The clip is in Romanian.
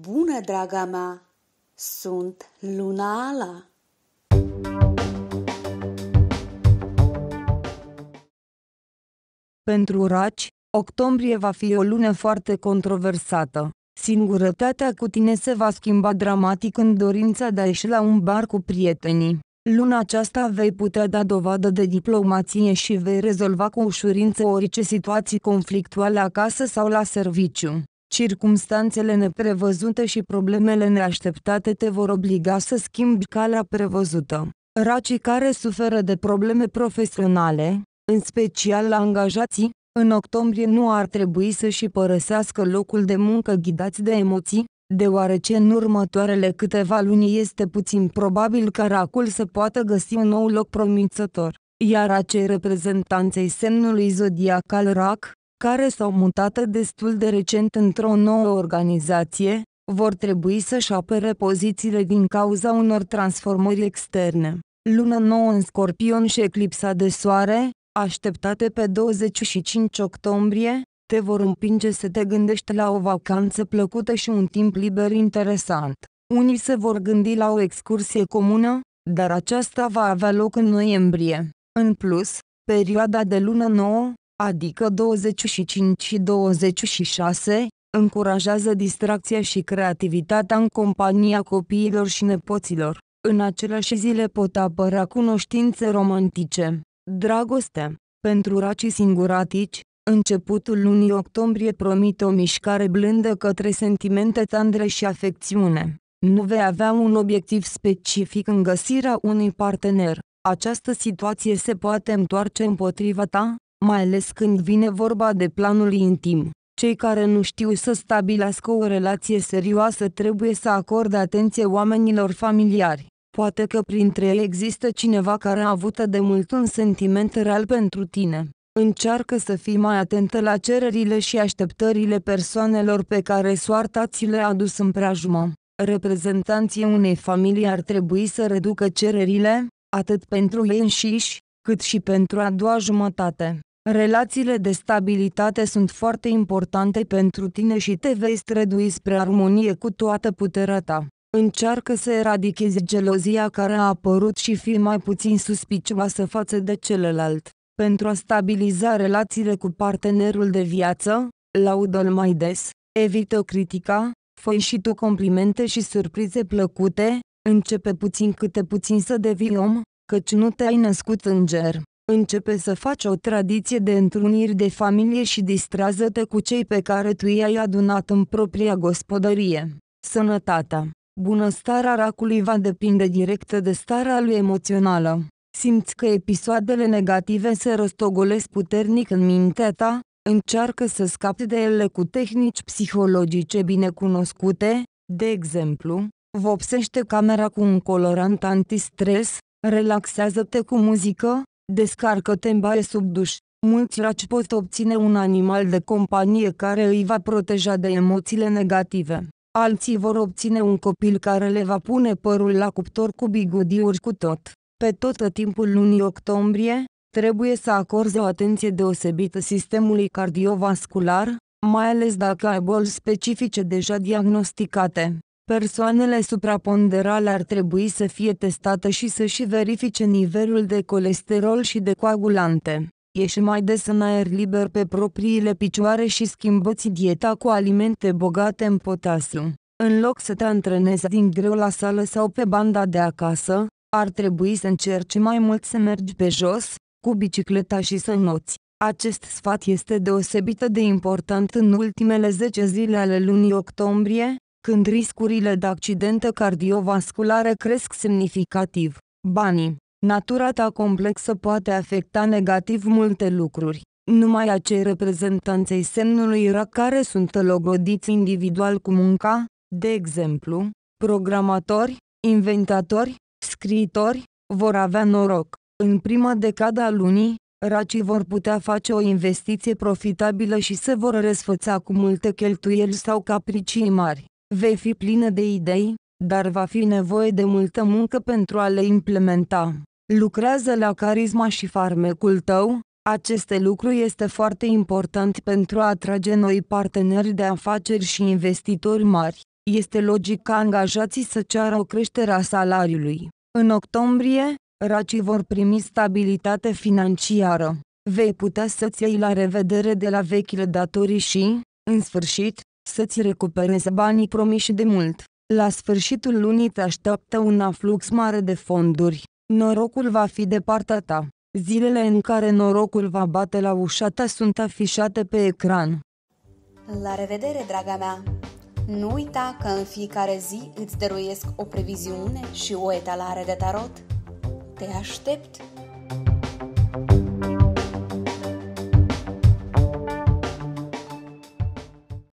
Bună, draga mea! Sunt Luna Ala! Pentru raci, octombrie va fi o lună foarte controversată. Singurătatea cu tine se va schimba dramatic în dorința de a ieși la un bar cu prietenii. Luna aceasta vei putea da dovadă de diplomație și vei rezolva cu ușurință orice situații conflictuale acasă sau la serviciu. Circumstanțele neprevăzute și problemele neașteptate te vor obliga să schimbi calea prevăzută. Racii care suferă de probleme profesionale, în special la angajații, în octombrie nu ar trebui să și părăsească locul de muncă ghidați de emoții, deoarece în următoarele câteva luni este puțin probabil că racul să poată găsi un nou loc promițător, iar acei reprezentanței semnului zodiacal rac, care s-au mutat destul de recent într-o nouă organizație, vor trebui să-și apere pozițiile din cauza unor transformări externe. Luna nouă în Scorpion și eclipsa de soare, așteptate pe 25 octombrie, te vor împinge să te gândești la o vacanță plăcută și un timp liber interesant. Unii se vor gândi la o excursie comună, dar aceasta va avea loc în noiembrie. În plus, perioada de lună nouă, adică 25 și 26, încurajează distracția și creativitatea în compania copiilor și nepoților. În aceleași zile pot apărea cunoștințe romantice, dragoste. Pentru racii singuratici, începutul lunii octombrie promite o mișcare blândă către sentimente tandre și afecțiune. Nu vei avea un obiectiv specific în găsirea unui partener. Această situație se poate întoarce împotriva ta, mai ales când vine vorba de planul intim. Cei care nu știu să stabilească o relație serioasă trebuie să acorde atenție oamenilor familiari. Poate că printre ei există cineva care a avut de mult un sentiment real pentru tine. Încearcă să fii mai atentă la cererile și așteptările persoanelor pe care soarta ți le-a adus în preajmă. Reprezentanții unei familii ar trebui să reducă cererile, atât pentru ei înșiși, cât și pentru a doua jumătate. Relațiile de stabilitate sunt foarte importante pentru tine și te vei strădui spre armonie cu toată puterea ta. Încearcă să eradichezi gelozia care a apărut și fii mai puțin suspicioasă față de celălalt. Pentru a stabiliza relațiile cu partenerul de viață, laudă-l mai des, evită critica, fă și tu complimente și surprize plăcute, începe puțin câte puțin să devii om, căci nu te-ai născut înger. Începe să faci o tradiție de întruniri de familie și distrează-te cu cei pe care tu i-ai adunat în propria gospodărie. Sănătatea. Bunăstarea racului va depinde direct de starea lui emoțională. Simți că episoadele negative se rostogolesc puternic în mintea ta, încearcă să scapi de ele cu tehnici psihologice binecunoscute, de exemplu, vopsește camera cu un colorant antistres, Relaxează-te cu muzică, descarcă-te în baie sub duș. Mulți raci pot obține un animal de companie care îi va proteja de emoțiile negative. Alții vor obține un copil care le va pune părul la cuptor cu bigudiuri cu tot. Pe tot timpul lunii octombrie, trebuie să acorzi o atenție deosebită sistemului cardiovascular, mai ales dacă ai boli specifice deja diagnosticate. Persoanele supraponderale ar trebui să fie testate și să și verifice nivelul de colesterol și de coagulante. Ieși mai des în aer liber pe propriile picioare și schimbăți dieta cu alimente bogate în potasiu. În loc să te antrenezi din greu la sală sau pe banda de acasă, ar trebui să încerci mai mult să mergi pe jos, cu bicicleta și să noți. Acest sfat este deosebit de important în ultimele 10 zile ale lunii octombrie, când riscurile de accidente cardiovasculare cresc semnificativ. Banii, natura ta complexă poate afecta negativ multe lucruri. Numai acei reprezentanței semnului ra care sunt logodiți individual cu munca, de exemplu, programatori, inventatori, scriitori, vor avea noroc. În prima decadă a lunii, racii vor putea face o investiție profitabilă și se vor răsfăța cu multe cheltuieli sau capricii mari. Vei fi plină de idei, dar va fi nevoie de multă muncă pentru a le implementa. Lucrează la carisma și farmecul tău, aceste lucru este foarte important pentru a atrage noi parteneri de afaceri și investitori mari. Este logic ca angajații să ceară o creștere a salariului. În octombrie, racii vor primi stabilitate financiară. Vei putea să-ți iei la revedere de la vechile datorii și, în sfârșit, să-ți recuperezi banii promiși de mult. La sfârșitul lunii te așteaptă un aflux mare de fonduri. Norocul va fi de partea ta. Zilele în care norocul va bate la ușa ta sunt afișate pe ecran. La revedere, draga mea! Nu uita că în fiecare zi îți dăruiesc o previziune și o etalare de tarot. Te aștept!